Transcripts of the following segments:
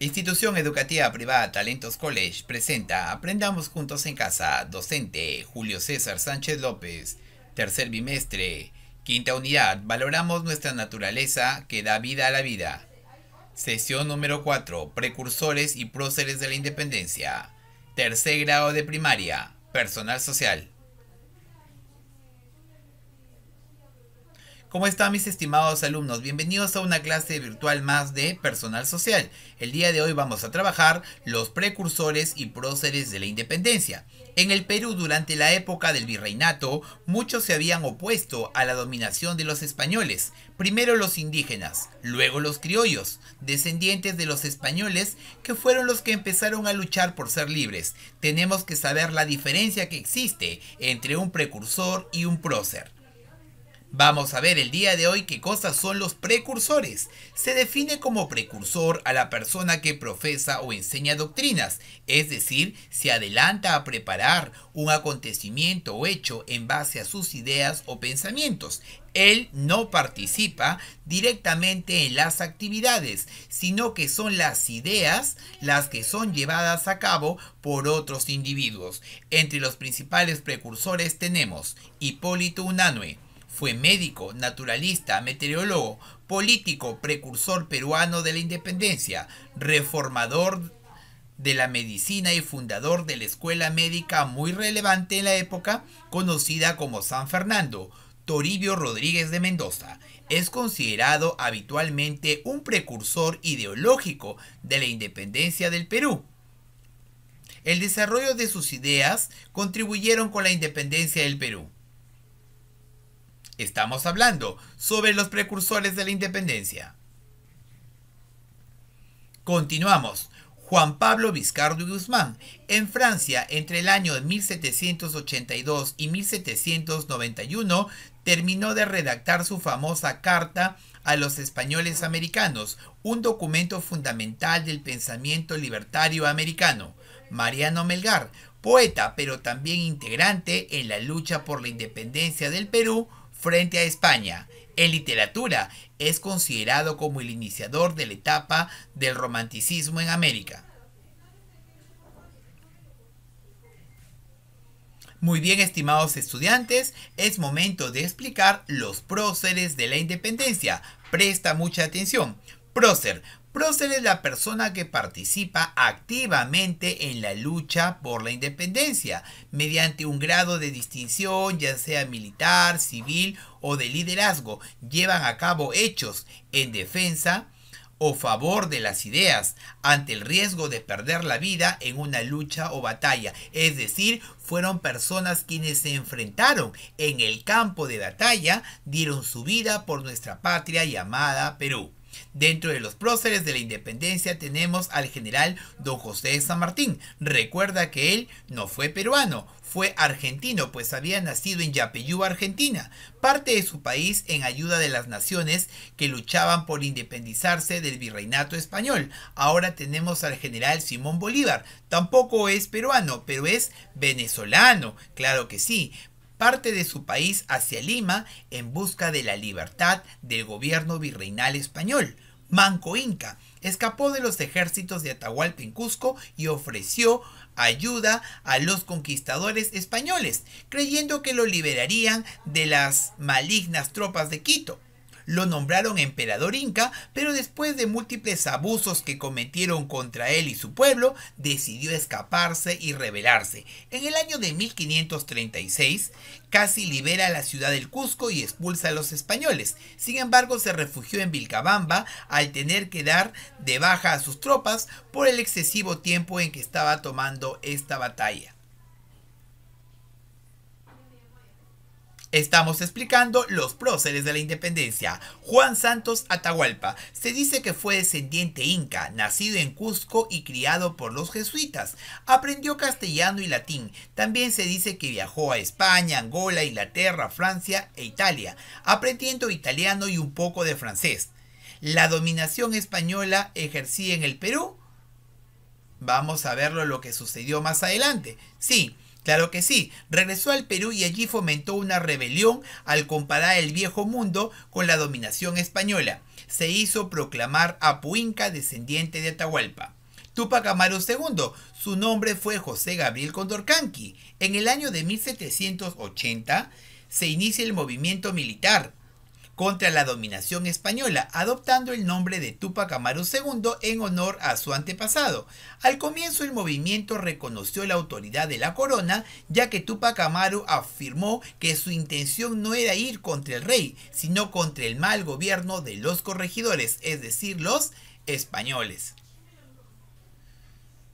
Institución Educativa Privada Talentos College presenta Aprendamos Juntos en Casa, docente Julio César Sánchez López, tercer bimestre, quinta unidad, valoramos nuestra naturaleza que da vida a la vida. Sesión número 4, precursores y próceres de la independencia, tercer grado de primaria, personal social. ¿Cómo están mis estimados alumnos? Bienvenidos a una clase virtual más de personal social. El día de hoy vamos a trabajar los precursores y próceres de la independencia. En el Perú durante la época del virreinato, muchos se habían opuesto a la dominación de los españoles. Primero los indígenas, luego los criollos, descendientes de los españoles que fueron los que empezaron a luchar por ser libres. Tenemos que saber la diferencia que existe entre un precursor y un prócer. Vamos a ver el día de hoy qué cosas son los precursores. Se define como precursor a la persona que profesa o enseña doctrinas, es decir, se adelanta a preparar un acontecimiento o hecho en base a sus ideas o pensamientos. Él no participa directamente en las actividades, sino que son las ideas las que son llevadas a cabo por otros individuos. Entre los principales precursores tenemos Hipólito Unanue, fue médico, naturalista, meteorólogo, político, precursor peruano de la independencia, reformador de la medicina y fundador de la escuela médica muy relevante en la época, conocida como San Fernando, Toribio Rodríguez de Mendoza. Es considerado habitualmente un precursor ideológico de la independencia del Perú. El desarrollo de sus ideas contribuyeron con la independencia del Perú. Estamos hablando sobre los precursores de la independencia. Continuamos. Juan Pablo Vizcardo Guzmán, en Francia entre el año 1782 y 1791, terminó de redactar su famosa Carta a los Españoles Americanos, un documento fundamental del pensamiento libertario americano. Mariano Melgar, poeta pero también integrante en la lucha por la independencia del Perú, frente a España. En literatura es considerado como el iniciador de la etapa del romanticismo en América. Muy bien, estimados estudiantes, es momento de explicar los próceres de la independencia. Presta mucha atención. Prócer, Prócer es la persona que participa activamente en la lucha por la independencia, mediante un grado de distinción, ya sea militar, civil o de liderazgo. Llevan a cabo hechos en defensa o favor de las ideas ante el riesgo de perder la vida en una lucha o batalla. Es decir, fueron personas quienes se enfrentaron en el campo de batalla, dieron su vida por nuestra patria llamada Perú. Dentro de los próceres de la independencia tenemos al general don José San Martín. Recuerda que él no fue peruano, fue argentino, pues había nacido en Yapeyú, Argentina, parte de su país en ayuda de las naciones que luchaban por independizarse del virreinato español. Ahora tenemos al general Simón Bolívar, tampoco es peruano, pero es venezolano, claro que sí, parte de su país hacia Lima en busca de la libertad del gobierno virreinal español. Manco Inca escapó de los ejércitos de Atahualpa en Cusco y ofreció ayuda a los conquistadores españoles, creyendo que lo liberarían de las malignas tropas de Quito. Lo nombraron emperador inca, pero después de múltiples abusos que cometieron contra él y su pueblo, decidió escaparse y rebelarse. En el año de 1536, casi libera la ciudad del Cusco y expulsa a los españoles. Sin embargo, se refugió en Vilcabamba al tener que dar de baja a sus tropas por el excesivo tiempo en que estaba tomando esta batalla. Estamos explicando los próceres de la independencia. Juan Santos Atahualpa. Se dice que fue descendiente inca, nacido en Cusco y criado por los jesuitas. Aprendió castellano y latín. También se dice que viajó a España, Angola, Inglaterra, Francia e Italia, aprendiendo italiano y un poco de francés. La dominación española ejercía en el Perú. Vamos a verlo lo que sucedió más adelante. Sí, Claro que sí, regresó al Perú y allí fomentó una rebelión al comparar el viejo mundo con la dominación española. Se hizo proclamar a Puinca descendiente de Atahualpa. Tupac Amaru II, su nombre fue José Gabriel Condorcanqui. En el año de 1780 se inicia el movimiento militar contra la dominación española, adoptando el nombre de Tupac Amaru II en honor a su antepasado. Al comienzo el movimiento reconoció la autoridad de la corona, ya que Tupac Amaru afirmó que su intención no era ir contra el rey, sino contra el mal gobierno de los corregidores, es decir, los españoles.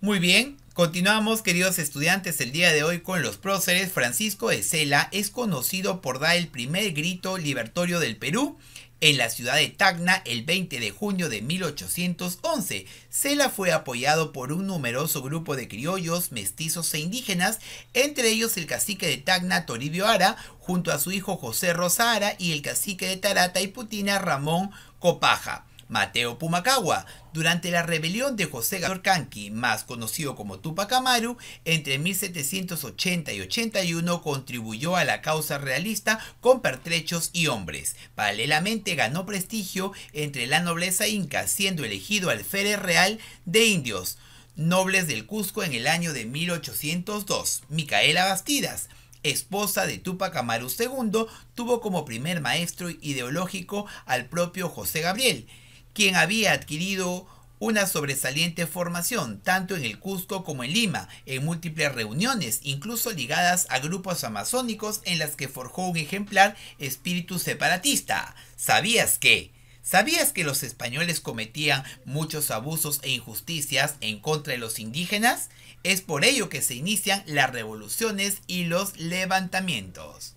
Muy bien, Continuamos, queridos estudiantes, el día de hoy con los próceres. Francisco de Sela es conocido por dar el primer grito libertorio del Perú en la ciudad de Tacna el 20 de junio de 1811. Sela fue apoyado por un numeroso grupo de criollos, mestizos e indígenas, entre ellos el cacique de Tacna, Toribio Ara, junto a su hijo José Rosa y el cacique de Tarata y Putina, Ramón Copaja. Mateo Pumacagua, durante la rebelión de José Canqui, más conocido como Tupac Amaru, entre 1780 y 81 contribuyó a la causa realista con pertrechos y hombres. Paralelamente ganó prestigio entre la nobleza inca, siendo elegido alférez real de indios, nobles del Cusco en el año de 1802. Micaela Bastidas, esposa de Tupac Amaru II, tuvo como primer maestro ideológico al propio José Gabriel quien había adquirido una sobresaliente formación, tanto en el Cusco como en Lima, en múltiples reuniones, incluso ligadas a grupos amazónicos en las que forjó un ejemplar espíritu separatista. ¿Sabías qué? ¿Sabías que los españoles cometían muchos abusos e injusticias en contra de los indígenas? Es por ello que se inician las revoluciones y los levantamientos.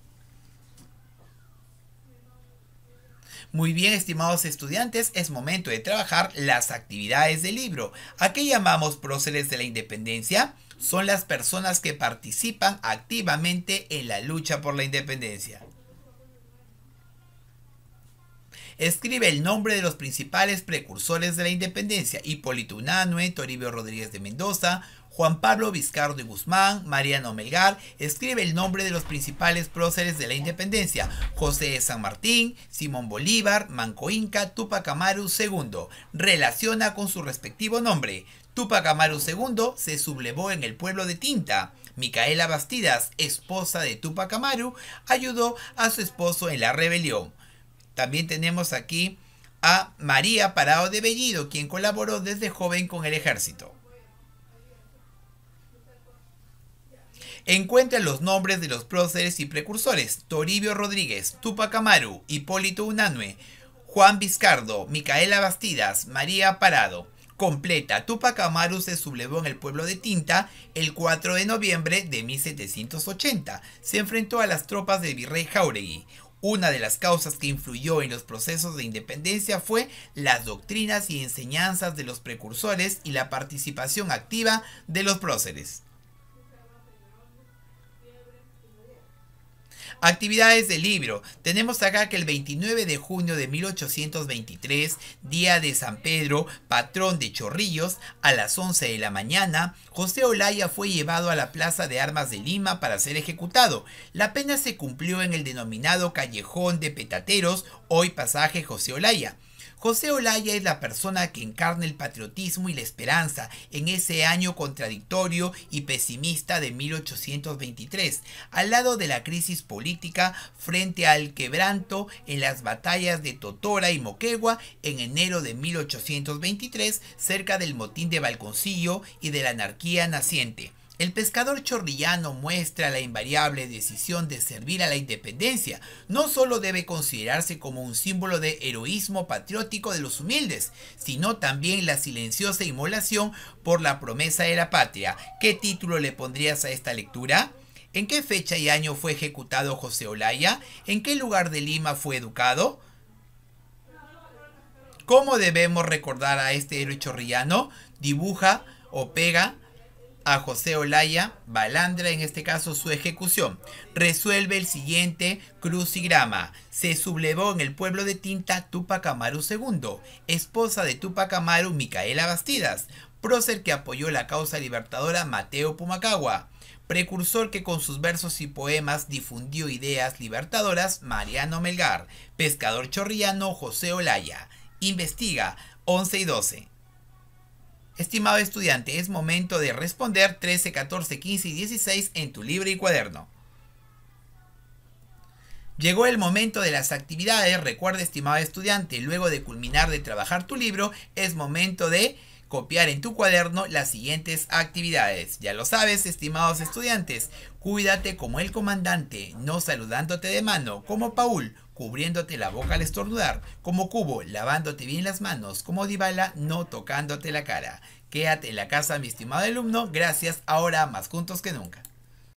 Muy bien, estimados estudiantes, es momento de trabajar las actividades del libro. ¿A qué llamamos próceres de la independencia? Son las personas que participan activamente en la lucha por la independencia. Escribe el nombre de los principales precursores de la independencia, Hipólito Unanue, Toribio Rodríguez de Mendoza, Juan Pablo Vizcardo y Guzmán, Mariano Melgar, escribe el nombre de los principales próceres de la independencia, José de San Martín, Simón Bolívar, Manco Inca, Tupac Amaru II. Relaciona con su respectivo nombre. Tupac Amaru II se sublevó en el pueblo de Tinta. Micaela Bastidas, esposa de Tupac Amaru, ayudó a su esposo en la rebelión. También tenemos aquí a María Parado de Bellido, quien colaboró desde joven con el ejército. Encuentra los nombres de los próceres y precursores Toribio Rodríguez, Tupac Amaru, Hipólito Unanue, Juan Vizcardo, Micaela Bastidas, María Parado. Completa, Tupac Amaru se sublevó en el pueblo de Tinta el 4 de noviembre de 1780. Se enfrentó a las tropas del virrey Jauregui. Una de las causas que influyó en los procesos de independencia fue las doctrinas y enseñanzas de los precursores y la participación activa de los próceres. Actividades del libro. Tenemos acá que el 29 de junio de 1823, día de San Pedro, patrón de Chorrillos, a las 11 de la mañana, José Olaya fue llevado a la Plaza de Armas de Lima para ser ejecutado. La pena se cumplió en el denominado Callejón de Petateros, hoy pasaje José Olaya. José Olaya es la persona que encarna el patriotismo y la esperanza en ese año contradictorio y pesimista de 1823, al lado de la crisis política frente al quebranto en las batallas de Totora y Moquegua en enero de 1823 cerca del motín de Balconcillo y de la anarquía naciente. El pescador chorrillano muestra la invariable decisión de servir a la independencia. No solo debe considerarse como un símbolo de heroísmo patriótico de los humildes, sino también la silenciosa inmolación por la promesa de la patria. ¿Qué título le pondrías a esta lectura? ¿En qué fecha y año fue ejecutado José Olaya? ¿En qué lugar de Lima fue educado? ¿Cómo debemos recordar a este héroe chorrillano? Dibuja o pega a José Olaya Balandra, en este caso su ejecución. Resuelve el siguiente crucigrama. Se sublevó en el pueblo de Tinta Tupac Amaru II, esposa de Tupac Amaru Micaela Bastidas, prócer que apoyó la causa libertadora Mateo Pumacagua, precursor que con sus versos y poemas difundió ideas libertadoras Mariano Melgar, pescador chorriano José Olaya. Investiga 11 y 12. Estimado estudiante, es momento de responder 13, 14, 15 y 16 en tu libro y cuaderno. Llegó el momento de las actividades. Recuerda, estimado estudiante, luego de culminar de trabajar tu libro, es momento de copiar en tu cuaderno las siguientes actividades. Ya lo sabes, estimados estudiantes, cuídate como el comandante, no saludándote de mano, como Paul, cubriéndote la boca al estornudar, como Cubo lavándote bien las manos, como Dibala, no tocándote la cara. Quédate en la casa, mi estimado alumno, gracias, ahora más juntos que nunca.